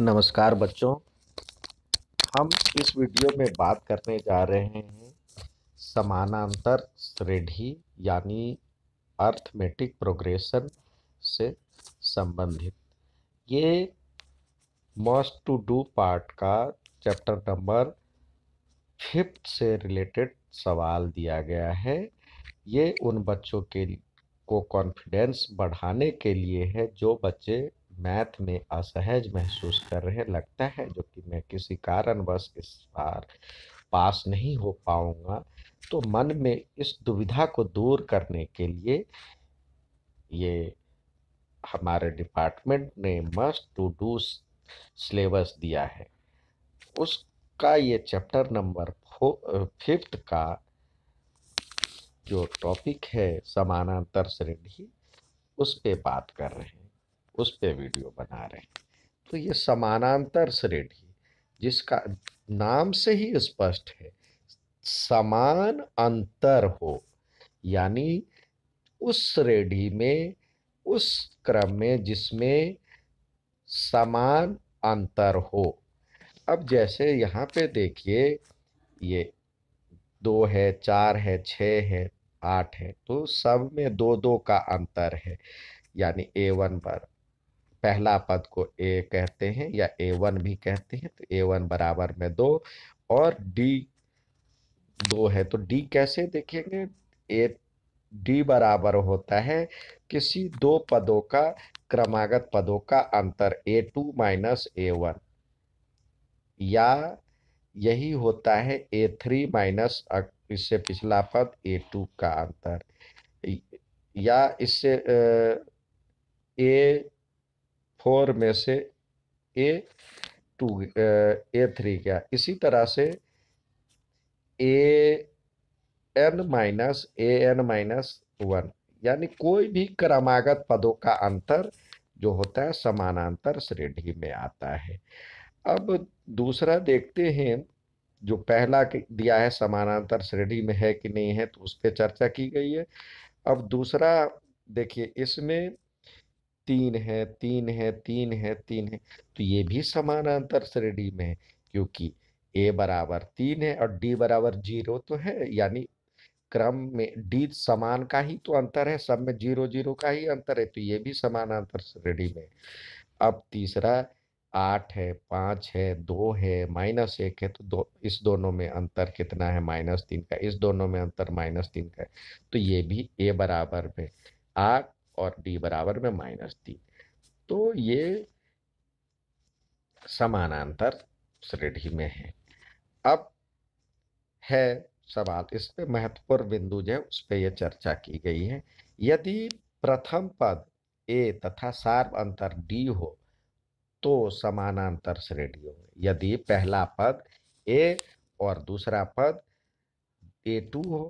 नमस्कार बच्चों हम इस वीडियो में बात करने जा रहे हैं समानांतर श्रेढ़ी यानी अर्थमेटिक प्रोग्रेशन से संबंधित ये मस्ट टू डू पार्ट का चैप्टर नंबर फिफ्थ से रिलेटेड सवाल दिया गया है ये उन बच्चों के को कॉन्फिडेंस बढ़ाने के लिए है जो बच्चे मैथ में असहज महसूस कर रहे लगता है जो कि मैं किसी कारणवश इस बार पास नहीं हो पाऊंगा तो मन में इस दुविधा को दूर करने के लिए ये हमारे डिपार्टमेंट ने मस्ट टू डू सिलेबस दिया है उसका ये चैप्टर नंबर फिफ्थ का जो टॉपिक है समानांतर श्रेणी उस पर बात कर रहे हैं उस पर वीडियो बना रहे हैं तो ये समानांतर श्रेणी जिसका नाम से ही स्पष्ट है समान अंतर हो यानी उस श्रेणी में उस क्रम में जिसमें समान अंतर हो अब जैसे यहाँ पे देखिए ये दो है चार है छ है आठ है तो सब में दो दो का अंतर है यानी ए वन पर पहला पद को ए कहते हैं या ए वन भी कहते हैं तो ए वन बराबर में दो और डी दो है तो डी कैसे देखेंगे ए डी बराबर होता है किसी दो पदों का क्रमागत पदों का अंतर a two minus a one या यही होता है ए थ्री माइनस इससे पिछला पद ए टू का अंतर या इससे ए फोर में से ए टू ए थ्री गया इसी तरह से a n minus a n minus one यानी कोई भी क्रमागत पदों का अंतर जो होता है समानांतर श्रेणी में आता है अब दूसरा देखते हैं जो पहला दिया है समानांतर श्रेणी में है कि नहीं है तो उस पर चर्चा की गई है अब दूसरा देखिए इसमें तीन है तीन है तीन है तीन है तो ये भी समानांतर श्रेणी में है क्योंकि ए बराबर तीन है और डी बराबर जीरो तो है यानी क्रम में डी समान का ही तो अंतर है सब में जीरो जीरो का ही अंतर है तो ये भी समानांतर श्रेणी में अब तीसरा आठ है पाँच है दो है माइनस एक है तो दो इस दोनों में अंतर कितना है माइनस तीन का इस दोनों में अंतर माइनस तीन का है तो ये भी ए बराबर में आठ और डी बराबर में माइनस डी तो ये समानांतर श्रेणी में है अब है सवाल इस पे महत्वपूर्ण बिंदु जो है उस पर यह चर्चा की गई है यदि प्रथम पद ए तथा सार्व अंतर डी हो तो समानांतर श्रेणी हो यदि पहला पद ए और दूसरा पद ए टू हो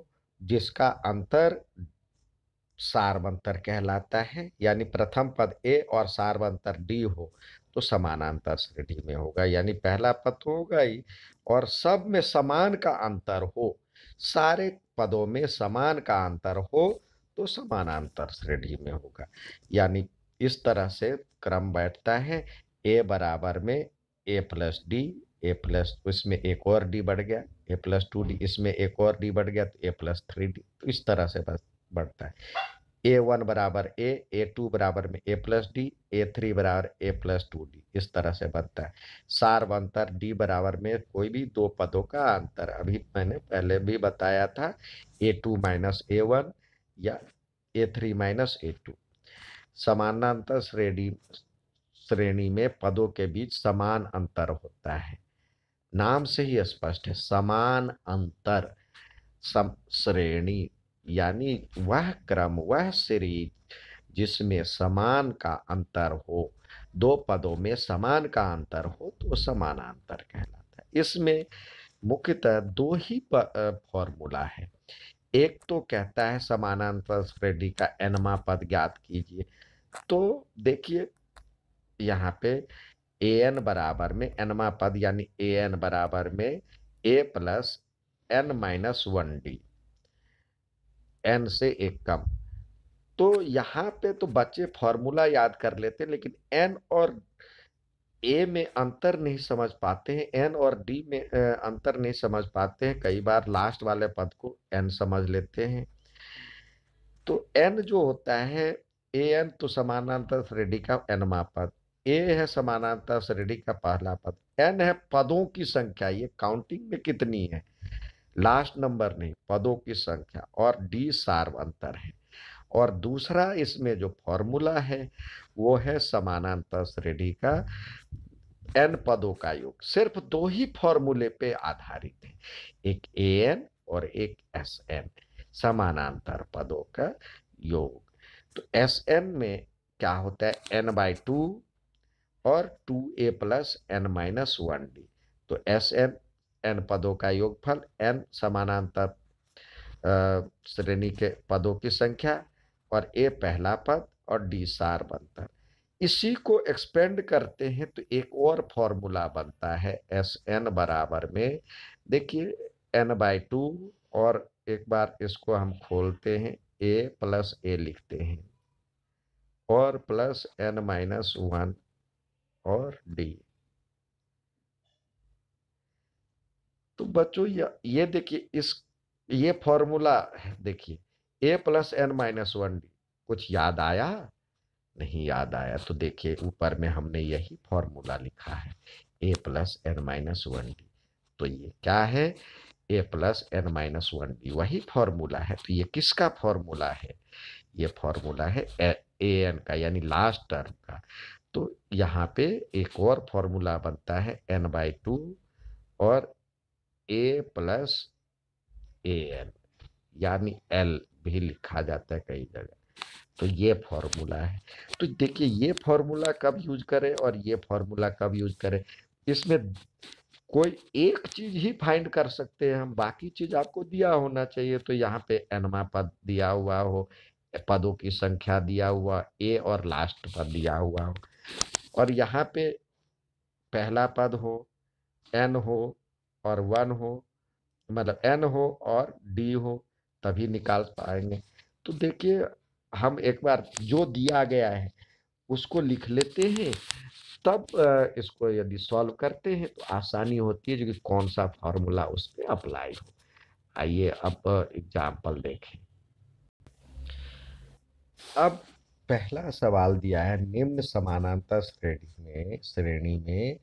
जिसका अंतर सार्वंतर कहलाता है यानी प्रथम पद ए और सार्वंतर डी हो तो समानांतर श्रेणी में होगा यानी पहला पद तो होगा ही और सब में समान का अंतर हो सारे पदों में समान का अंतर हो तो समानांतर श्रेणी में होगा यानी इस तरह से क्रम बैठता है ए बराबर में a plus d a plus इसमें एक और डी बढ़ गया ए प्लस टू डी इसमें एक और डी बढ़ गया तो ए प्लस थ्री डी तो इस तरह से बस बढ़ता है ए वन बराबर ए ए टू बराबर में a plus d a three बराबर ए प्लस टू डी इस तरह से बनता है सार अंतर डी बराबर में कोई भी दो पदों का अंतर अभी मैंने पहले भी बताया था a two minus a one या a three minus a two समानांतर श्रेणी श्रेणी में पदों के बीच समान अंतर होता है नाम से ही स्पष्ट है समान अंतर सम श्रेणी यानी वह क्रम वह सीरीज जिसमें समान का अंतर हो दो पदों में समान का अंतर हो तो समानांतर कहलाता है इसमें मुख्यतः दो ही फॉर्मूला है एक तो कहता है समानांतर श्रेणी का एनमा पद ज्ञात कीजिए तो देखिए यहाँ पे ए एन बराबर में एनमा पद यानी ए एन बराबर में a plus n minus one d n से एक कम तो यहाँ पे तो बच्चे फॉर्मूला याद कर लेते हैं लेकिन एन और ए में अंतर नहीं समझ पाते हैं एन और डी में अंतर नहीं समझ पाते हैं कई बार लास्ट वाले पद को एन समझ लेते हैं तो एन जो होता है ए एन तो समानांतर श्रेणी का एनमा पद ए है समानांतर श्रेणी का पहला पद एन है पदों की संख्या ये काउंटिंग में कितनी है लास्ट नंबर नहीं पदों की संख्या और डी सार्व अंतर है और दूसरा इसमें जो फॉर्मूला है वो है समानांतर श्रेणी का एन पदों का योग सिर्फ दो ही फॉर्मूले पे आधारित है एक ए एन और एक एस एन समानांतर पदों का योग तो एस एन में क्या होता है एन बाई टू और two a plus n minus one d तो एस एन एन पदों का योगफल एन समानांतर श्रेणी के पदों की संख्या और ए पहला पद और डी सार बनता है इसी को एक्सपेंड करते हैं तो एक और फॉर्मूला बनता है एस एन बराबर में देखिए एन बाई टू और एक बार इसको हम खोलते हैं ए प्लस ए लिखते हैं और प्लस एन माइनस वन और डी तो बच्चों ये देखिए इस ये फॉर्मूला देखिए a plus n minus one d कुछ याद आया नहीं याद आया तो देखिए ऊपर में हमने यही फॉर्मूला लिखा है a plus n minus one d तो ये क्या है a plus n minus one d वही फॉर्मूला है तो ये किसका फॉर्मूला है ये फॉर्मूला है ए एन का यानी लास्ट टर्म का तो यहाँ पे एक और फॉर्मूला बनता है एन बाई टू और ए प्लस ए एल यानी एल भी लिखा जाता है कई जगह तो ये फॉर्मूला है तो देखिए ये फॉर्मूला कब यूज करें और ये फॉर्मूला कब यूज करें इसमें कोई एक चीज ही फाइंड कर सकते हैं हम बाकी चीज आपको दिया होना चाहिए तो यहाँ पे एनमा पद दिया हुआ हो पदों की संख्या दिया हुआ ए और लास्ट पद दिया हुआ हो और यहाँ पे पहला पद हो एन हो और वन हो मतलब एन हो और डी हो तभी निकाल पाएंगे तो देखिए हम एक बार जो दिया गया है उसको लिख लेते हैं तब इसको यदि सॉल्व करते हैं तो आसानी होती है जो कि कौन सा फॉर्मूला उस पर अप्लाई हो आइए अब एग्जाम्पल देखें अब पहला सवाल दिया है निम्न समानांतर श्रेणी में श्रेणी में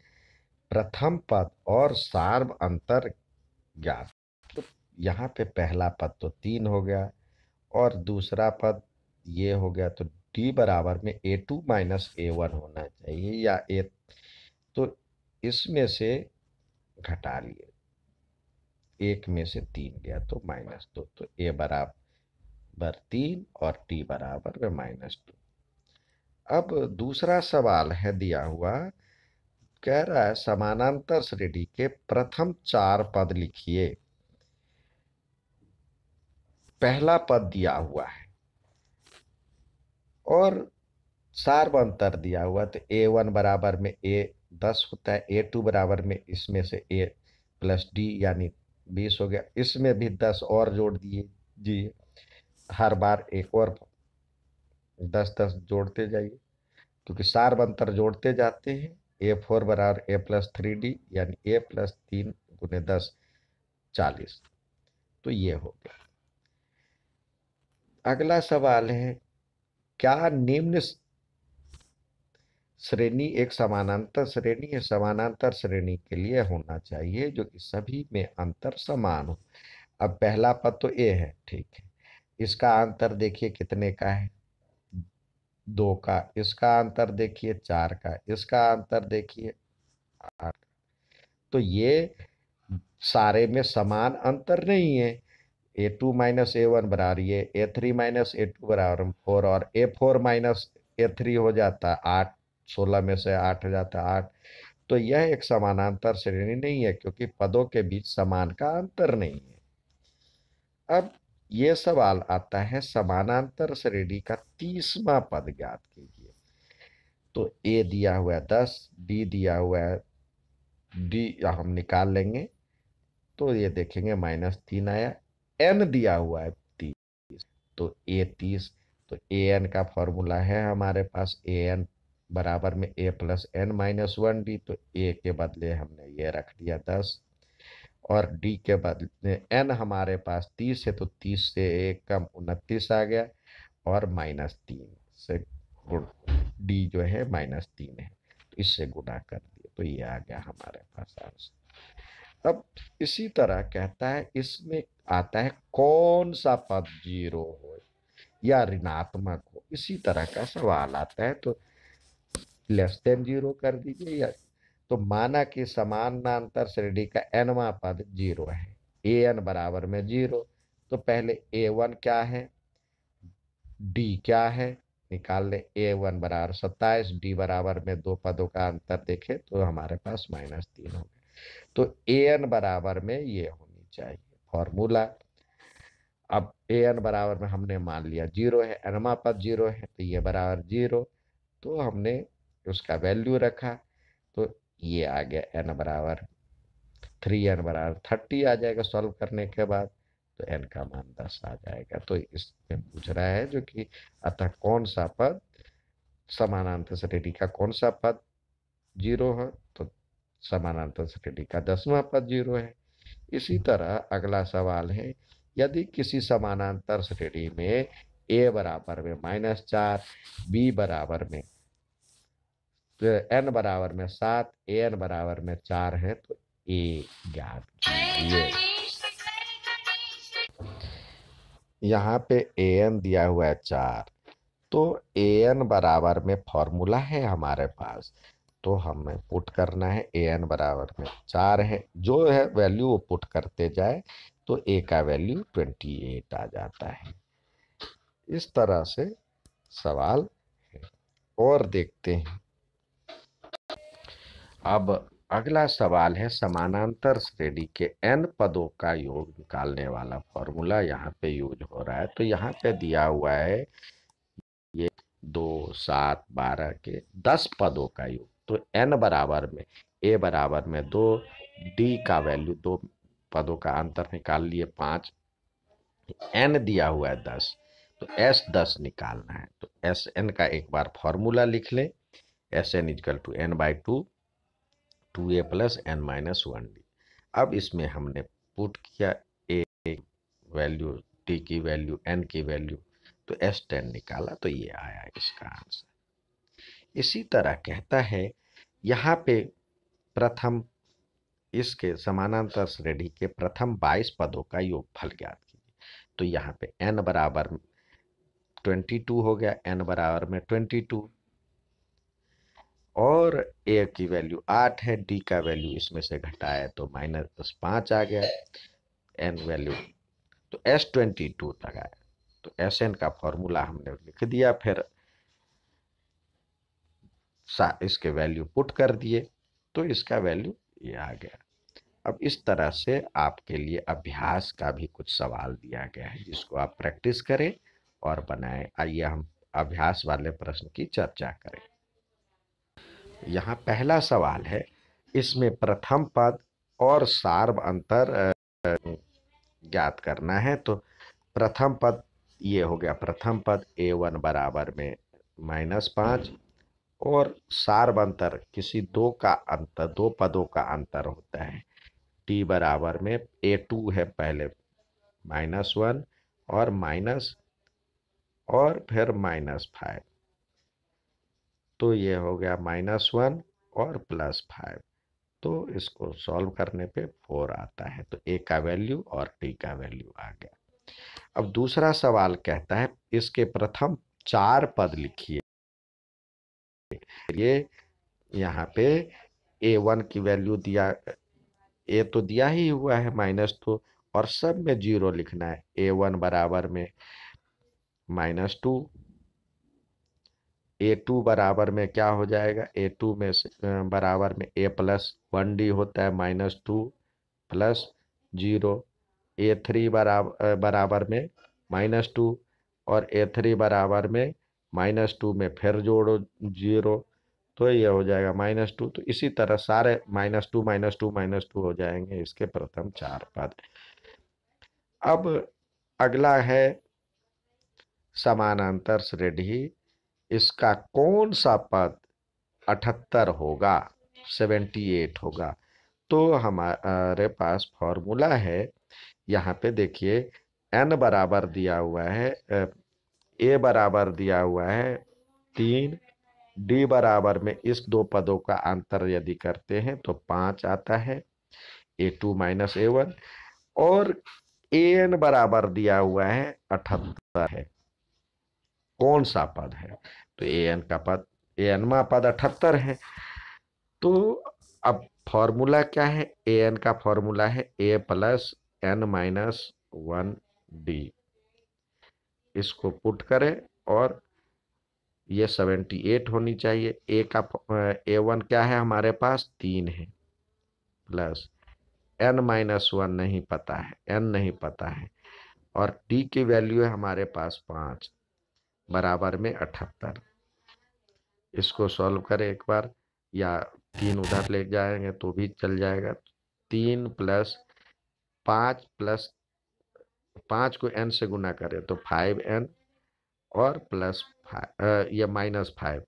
प्रथम पद और सार्व अंतर ज्ञात तो यहाँ पे पहला पद तो तीन हो गया और दूसरा पद ये हो गया तो डी बराबर में a two minus a one होना चाहिए या ए तो इसमें से घटा लिए एक में से तीन गया तो माइनस दो तो ए बराबर तीन और टी बराबर में माइनस टू अब दूसरा सवाल है दिया हुआ कह रहा है समानांतर श्रेणी के प्रथम चार पद लिखिए पहला पद दिया हुआ है और सार्वंतर दिया हुआ तो ए वन बराबर में ए दस होता है ए टू बराबर में इसमें से ए प्लस डी यानी बीस हो गया इसमें भी दस और जोड़ दिए जी हर बार एक और दस दस जोड़ते जाइए क्योंकि सार्वंतर जोड़ते जाते हैं ए फोर बराबर ए प्लस थ्री डी यानी ए प्लस तीन गुने दस चालीस तो ये हो गया अगला सवाल है क्या निम्न श्रेणी एक समानांतर श्रेणी है समानांतर श्रेणी के लिए होना चाहिए जो कि सभी में अंतर समान हो अब पहला पद तो ए है ठीक है इसका अंतर देखिए कितने का है दो का इसका अंतर देखिए चार का इसका अंतर देखिए आठ तो ये सारे में समान अंतर नहीं है a two minus a one बराबर ये a three minus a two बराबर फोर और a four minus a three हो जाता है आठ सोलह में से आठ हो जाता है आठ तो यह एक समानांतर श्रेणी नहीं है क्योंकि पदों के बीच समान का अंतर नहीं है अब ये सवाल आता है समानांतर श्रेणी का तीसवा पद ज्ञात कीजिए तो ए दिया हुआ है दस बी दिया हुआ है डी हम निकाल लेंगे तो ये देखेंगे माइनस तीन आया एन दिया हुआ है तीस तो ए तीस तो ए एन का फॉर्मूला है हमारे पास ए एन बराबर में a plus n minus one d तो ए के बदले हमने ये रख दिया दस और डी के बदले एन हमारे पास तीस है तो तीस से एक कम उनतीस आ गया और माइनस तीन से डी जो है माइनस तीन है तो इससे गुणा कर दिए तो ये आ गया हमारे पास आंसर अब इसी तरह कहता है इसमें आता है कौन सा पद जीरो हो या ऋणात्मक हो इसी तरह का सवाल आता है तो लेस देन जीरो कर दीजिए या तो माना कि समानांतर श्रेणी का एनवा पद जीरो है ए एन बराबर में जीरो तो पहले ए वन क्या है डी क्या है निकाल ले ए वन बराबर सत्ताईस डी बराबर में दो पदों का अंतर देखे तो हमारे पास माइनस तीन हो गए तो ए एन बराबर में ये होनी चाहिए फॉर्मूला अब ए एन बराबर में हमने मान लिया जीरो है एनमा पद जीरो है तो ये बराबर जीरो तो हमने उसका वैल्यू रखा तो ये आ गया एन बराबर थ्री एन बराबर थर्टी आ जाएगा सॉल्व करने के बाद तो एन का मान दस आ जाएगा तो इसमें पूछ रहा है जो कि अतः कौन सा पद समानांतर श्रेणी का कौन सा पद जीरो है तो समानांतर श्रेणी का दसवां पद जीरो है इसी तरह अगला सवाल है यदि किसी समानांतर श्रेणी में ए बराबर में माइनस चार बी बराबर में तो एन बराबर में सात ए एन बराबर में चार है तो ए ज्ञात ये यहाँ पे ए एन दिया हुआ है चार तो ए एन बराबर में फॉर्मूला है हमारे पास तो हमें पुट करना है ए एन बराबर में चार है जो है वैल्यू वो पुट करते जाए तो ए का वैल्यू ट्वेंटी एट आ जाता है इस तरह से सवाल है और देखते हैं अब अगला सवाल है समानांतर श्रेणी के एन पदों का योग निकालने वाला फॉर्मूला यहाँ पे यूज हो रहा है तो यहाँ पे दिया हुआ है ये दो सात बारह के दस पदों का योग तो एन बराबर में ए बराबर में दो डी का वैल्यू दो पदों का अंतर निकाल लिए पाँच एन दिया हुआ है दस तो एस दस निकालना है तो एस एन का एक बार फॉर्मूला लिख लें s n equal to n by two two a plus n minus one d अब इसमें हमने पुट किया ए वैल्यू टी की वैल्यू एन की वैल्यू तो एस टेन निकाला तो ये आया इसका आंसर इसी तरह कहता है यहाँ पे प्रथम इसके समानांतर श्रेणी के प्रथम 22 पदों का योगफल ज्ञात कीजिए तो यहाँ पे n बराबर 22 हो गया n बराबर में टू और ए की वैल्यू आठ है डी का वैल्यू इसमें से घटाया तो माइनस पाँच आ गया एन वैल्यू तो एस ट्वेंटी टू तक आया तो एस एन का फॉर्मूला हमने लिख दिया फिर इसके वैल्यू पुट कर दिए तो इसका वैल्यू ये आ गया अब इस तरह से आपके लिए अभ्यास का भी कुछ सवाल दिया गया है जिसको आप प्रैक्टिस करें और बनाएं आइए हम अभ्यास वाले प्रश्न की चर्चा करें यहाँ पहला सवाल है इसमें प्रथम पद और सार्व अंतर ज्ञात करना है तो प्रथम पद ये हो गया प्रथम पद ए वन बराबर में माइनस पाँच और सार्व अंतर किसी दो का अंतर दो पदों का अंतर होता है टी बराबर में ए टू है पहले माइनस वन और माइनस और फिर माइनस फाइव तो ये हो गया माइनस वन और प्लस फाइव तो इसको सॉल्व करने पे फोर आता है तो ए का वैल्यू और टी का वैल्यू आ गया अब दूसरा सवाल कहता है इसके प्रथम चार पद लिखिए ये यहाँ पे ए वन की वैल्यू दिया ए तो दिया ही हुआ है माइनस तो और सब में जीरो लिखना है ए वन बराबर में माइनस टू ए टू बराबर में क्या हो जाएगा ए टू में से बराबर में ए प्लस वन डी होता है minus two plus zero a three बराबर बराबर में माइनस टू और ए थ्री बराबर में माइनस टू में फिर जोड़ो जीरो तो ये हो जाएगा माइनस टू तो इसी तरह सारे minus two minus two minus two हो जाएंगे इसके प्रथम चार पद अब अगला है समानांतर श्रेणी इसका कौन सा पद अठहत्तर होगा सेवेंटी एट होगा तो हमारे पास फॉर्मूला है यहाँ पे देखिए एन बराबर दिया हुआ है ए बराबर दिया हुआ है तीन डी बराबर में इस दो पदों का अंतर यदि करते हैं तो पाँच आता है a two minus a one और ए एन बराबर दिया हुआ है अठहत्तर है कौन सा पद है तो ए एन का पद ए एनवा पद अठहत्तर है तो अब फॉर्मूला क्या है ए एन का फॉर्मूला है a plus n minus one d इसको पुट करें और ये सेवेंटी एट होनी चाहिए ए का ए वन क्या है हमारे पास तीन है प्लस एन माइनस वन नहीं पता है एन नहीं पता है और डी की वैल्यू है हमारे पास पाँच बराबर में अठहत्तर इसको सॉल्व करें एक बार या तीन उधर ले जाएंगे तो भी चल जाएगा तीन प्लस पाँच प्लस पाँच को एन से गुना करें तो फाइव एन और प्लस फाइव या minus five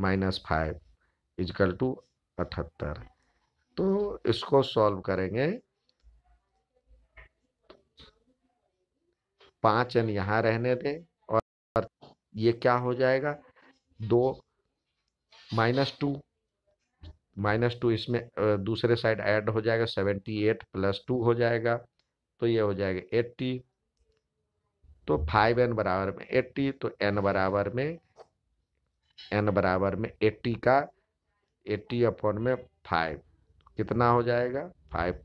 minus five is equal two अठहत्तर तो इसको सॉल्व करेंगे पाँच एन यहाँ रहने दें ये क्या हो जाएगा दो माइनस टू माइनस टू इसमें दूसरे साइड ऐड हो जाएगा सेवेंटी एट प्लस टू हो जाएगा तो ये हो जाएगा एट्टी तो फाइव एन बराबर में एट्टी तो एन बराबर में एन बराबर में एट्टी का एट्टी अपॉन में फाइव कितना हो जाएगा फाइव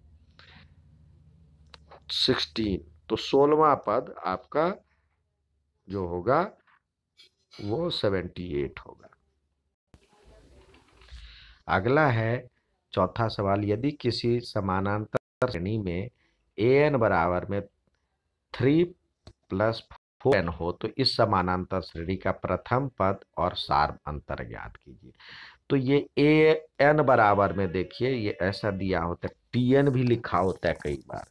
सिक्सटीन तो सोलवा पद आपका जो होगा वो 78 होगा अगला है चौथा सवाल यदि किसी समानांतर श्रेणी में ए एन बराबर में थ्री प्लस फोर एन हो तो इस समानांतर श्रेणी का प्रथम पद और सार अंतर ज्ञात कीजिए तो ये ए एन बराबर में देखिए ये ऐसा दिया होता है टी एन भी लिखा होता है कई बार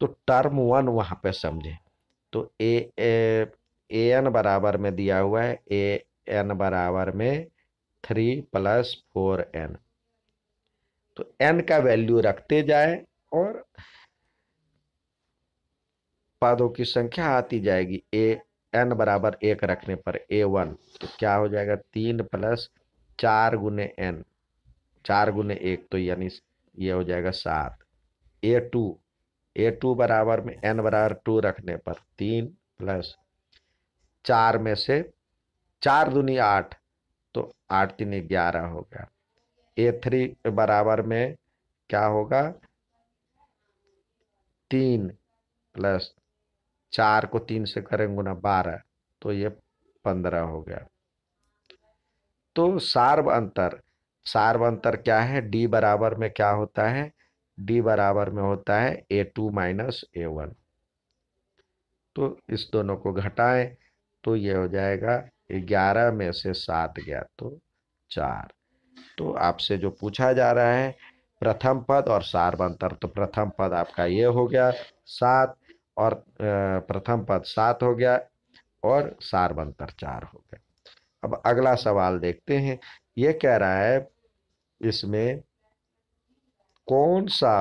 तो टर्म वन वहां पे समझे तो ए, ए ए एन बराबर में दिया हुआ है ए एन बराबर में थ्री प्लस फोर एन तो एन का वैल्यू रखते जाए और पदों की संख्या आती जाएगी ए एन बराबर एक रखने पर ए वन तो क्या हो जाएगा तीन प्लस चार गुने एन चार गुने एक तो यानी ये हो जाएगा सात ए टू ए टू बराबर में एन बराबर टू रखने पर तीन प्लस चार में से चार दुनी आठ तो आठ तीन ग्यारह हो गया ए थ्री बराबर में क्या होगा तीन प्लस चार को तीन से करेंगे ना बारह तो ये पंद्रह हो गया तो सार्व अंतर सार्व अंतर क्या है डी बराबर में क्या होता है डी बराबर में होता है a two minus a one तो इस दोनों को घटाएं तो ये हो जाएगा ग्यारह में से सात गया तो चार तो आपसे जो पूछा जा रहा है प्रथम पद और सार्वंतर तो प्रथम पद आपका ये हो गया सात और प्रथम पद सात हो गया और सार्वंतर चार हो गया अब अगला सवाल देखते हैं ये कह रहा है इसमें कौन सा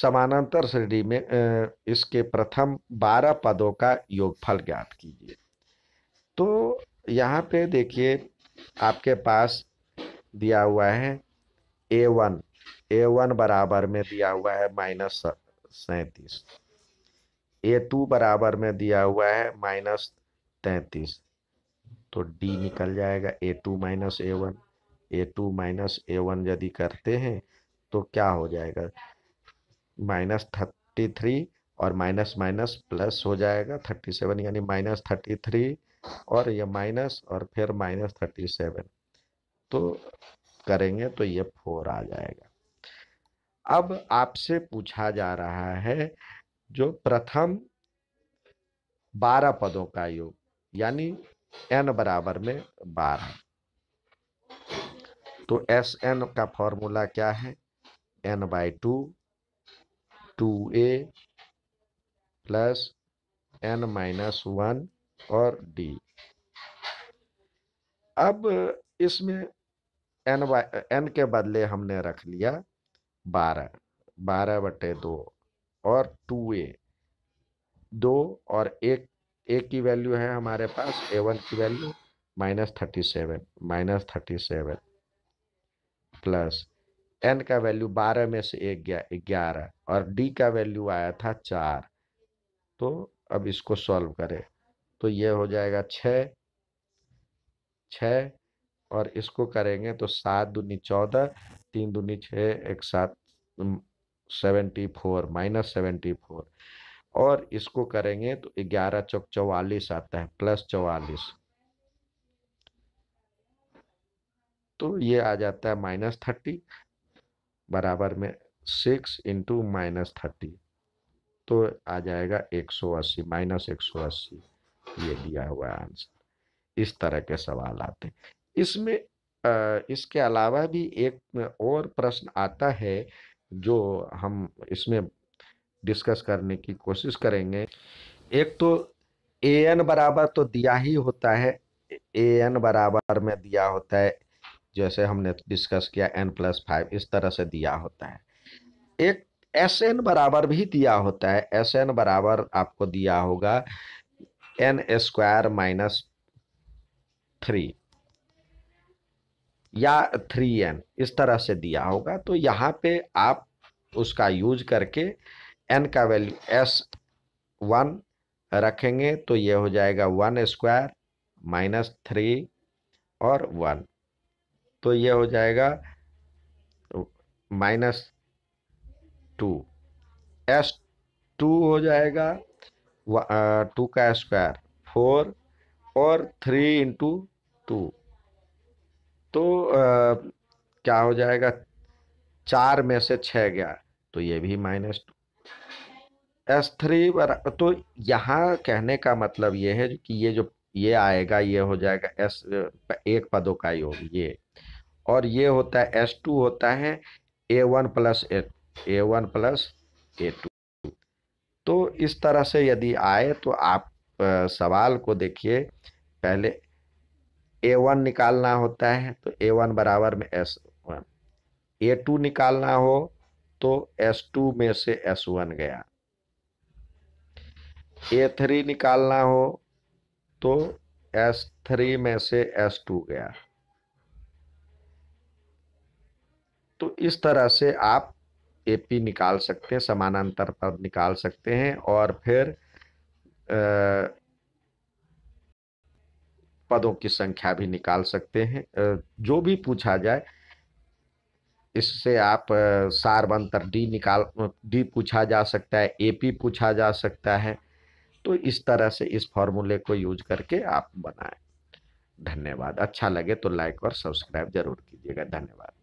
समानांतर श्रेणी में इसके प्रथम बारह पदों का योगफल ज्ञात कीजिए तो यहाँ पे देखिए आपके पास दिया हुआ है ए वन ए वन बराबर में दिया हुआ है माइनस सैंतीस ए टू बराबर में दिया हुआ है माइनस तैंतीस तो डी निकल जाएगा a two minus a one a two minus a one यदि करते हैं तो क्या हो जाएगा माइनस थर्टी थ्री और माइनस माइनस प्लस हो जाएगा थर्टी सेवन यानी माइनस थर्टी थ्री और ये माइनस और फिर माइनस थर्टी सेवन तो करेंगे तो ये फोर आ जाएगा अब आपसे पूछा जा रहा है जो प्रथम बारह पदों का योग यानी एन बराबर में बारह तो एस एन का फॉर्मूला क्या है n by two two a plus n minus one और डी अब इसमें एन वाई एन के बदले हमने रख लिया बारह बारह बटे दो और टू ए दो और एक ए की वैल्यू है हमारे पास ए वन की value minus thirty seven minus thirty seven plus n का वैल्यू बारह में से एक ग्यारह और डी का वैल्यू आया था चार तो अब इसको सॉल्व करें तो ये हो जाएगा छ छ और इसको करेंगे तो सात दूनी चौदह तीन दूनी छः एक सात seventy four minus seventy four और इसको करेंगे तो ग्यारह चौक चौवालीस आता है प्लस चौवालीस तो ये आ जाता है माइनस थर्टी बराबर में सिक्स इंटू माइनस थर्टी तो आ जाएगा एक सौ अस्सी माइनस एक सौ अस्सी ये दिया हुआ आंसर इस तरह के सवाल आते हैं इसमें इसके अलावा भी एक और प्रश्न आता है जो हम इसमें डिस्कस करने की कोशिश करेंगे एक तो ए एन बराबर तो दिया ही होता है ए एन बराबर में दिया होता है जैसे हमने डिस्कस किया एन प्लस फाइव इस तरह से दिया होता है एक एस एन बराबर भी दिया होता है एस एन बराबर आपको दिया होगा एन स्क्वायर माइनस थ्री या थ्री एन इस तरह से दिया होगा तो यहाँ पे आप उसका यूज करके एन का वैल्यू एस वन रखेंगे तो ये हो जाएगा वन स्क्वायर माइनस थ्री और वन तो ये हो जाएगा माइनस टू एस टू हो जाएगा टू का स्क्वायर फोर और थ्री इंटू टू तो आ, क्या हो जाएगा चार में से छः गया तो ये भी माइनस टू एस थ्री तो यहाँ कहने का मतलब ये है कि ये जो ये आएगा ये हो जाएगा एस एक पदों का योग ये और ये होता है एस टू होता है a one plus a a one plus a two तो इस तरह से यदि आए तो आप सवाल को देखिए पहले ए वन निकालना होता है तो ए वन बराबर में एस वन ए टू निकालना हो तो एस टू में से एस वन गया ए थ्री निकालना हो तो एस थ्री में से एस टू गया तो इस तरह से आप एपी निकाल सकते हैं समानांतर पद निकाल सकते हैं और फिर आ, पदों की संख्या भी निकाल सकते हैं जो भी पूछा जाए इससे आप सार्वंतर डी निकाल डी पूछा जा सकता है एपी पूछा जा सकता है तो इस तरह से इस फॉर्मूले को यूज करके आप बनाएं धन्यवाद अच्छा लगे तो लाइक और सब्सक्राइब जरूर कीजिएगा धन्यवाद